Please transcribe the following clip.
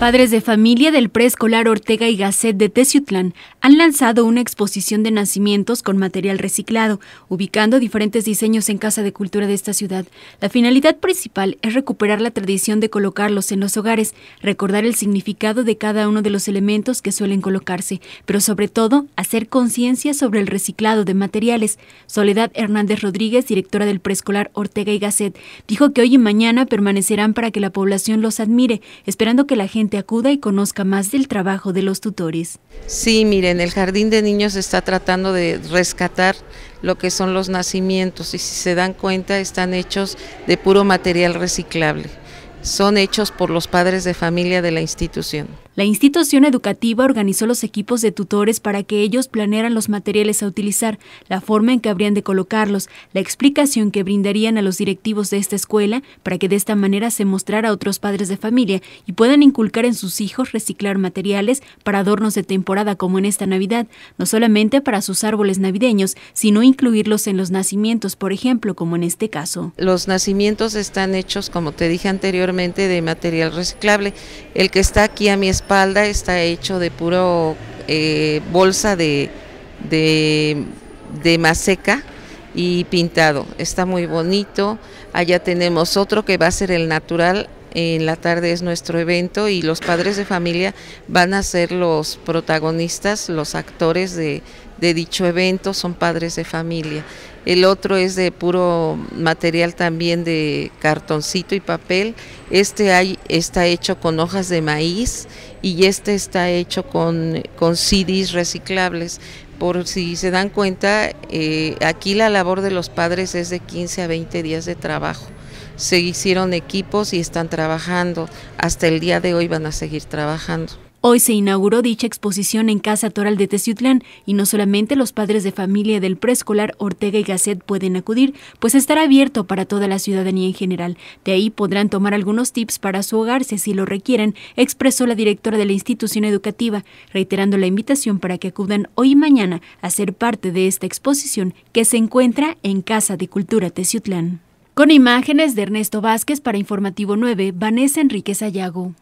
Padres de familia del preescolar Ortega y Gasset de Teciutlán han lanzado una exposición de nacimientos con material reciclado, ubicando diferentes diseños en Casa de Cultura de esta ciudad. La finalidad principal es recuperar la tradición de colocarlos en los hogares, recordar el significado de cada uno de los elementos que suelen colocarse, pero sobre todo hacer conciencia sobre el reciclado de materiales. Soledad Hernández Rodríguez, directora del preescolar Ortega y Gasset, dijo que hoy y mañana permanecerán para que la población los admire, esperando que la gente acuda y conozca más del trabajo de los tutores. Sí, miren, el Jardín de Niños está tratando de rescatar lo que son los nacimientos y si se dan cuenta están hechos de puro material reciclable son hechos por los padres de familia de la institución. La institución educativa organizó los equipos de tutores para que ellos planearan los materiales a utilizar, la forma en que habrían de colocarlos, la explicación que brindarían a los directivos de esta escuela para que de esta manera se mostrara a otros padres de familia y puedan inculcar en sus hijos reciclar materiales para adornos de temporada como en esta Navidad, no solamente para sus árboles navideños, sino incluirlos en los nacimientos, por ejemplo, como en este caso. Los nacimientos están hechos, como te dije anteriormente, de material reciclable. El que está aquí a mi espalda está hecho de puro eh, bolsa de, de, de maseca y pintado. Está muy bonito. Allá tenemos otro que va a ser el natural. En la tarde es nuestro evento y los padres de familia van a ser los protagonistas, los actores de, de dicho evento son padres de familia. El otro es de puro material también de cartoncito y papel. Este hay, está hecho con hojas de maíz y este está hecho con, con CDs reciclables. Por si se dan cuenta, eh, aquí la labor de los padres es de 15 a 20 días de trabajo se hicieron equipos y están trabajando. Hasta el día de hoy van a seguir trabajando. Hoy se inauguró dicha exposición en Casa Toral de Teciutlán y no solamente los padres de familia del preescolar Ortega y Gasset pueden acudir, pues estará abierto para toda la ciudadanía en general. De ahí podrán tomar algunos tips para su hogar si lo requieren, expresó la directora de la institución educativa, reiterando la invitación para que acudan hoy y mañana a ser parte de esta exposición que se encuentra en Casa de Cultura Teciutlán. Con imágenes de Ernesto Vázquez para Informativo 9, Vanessa Enríquez Ayago.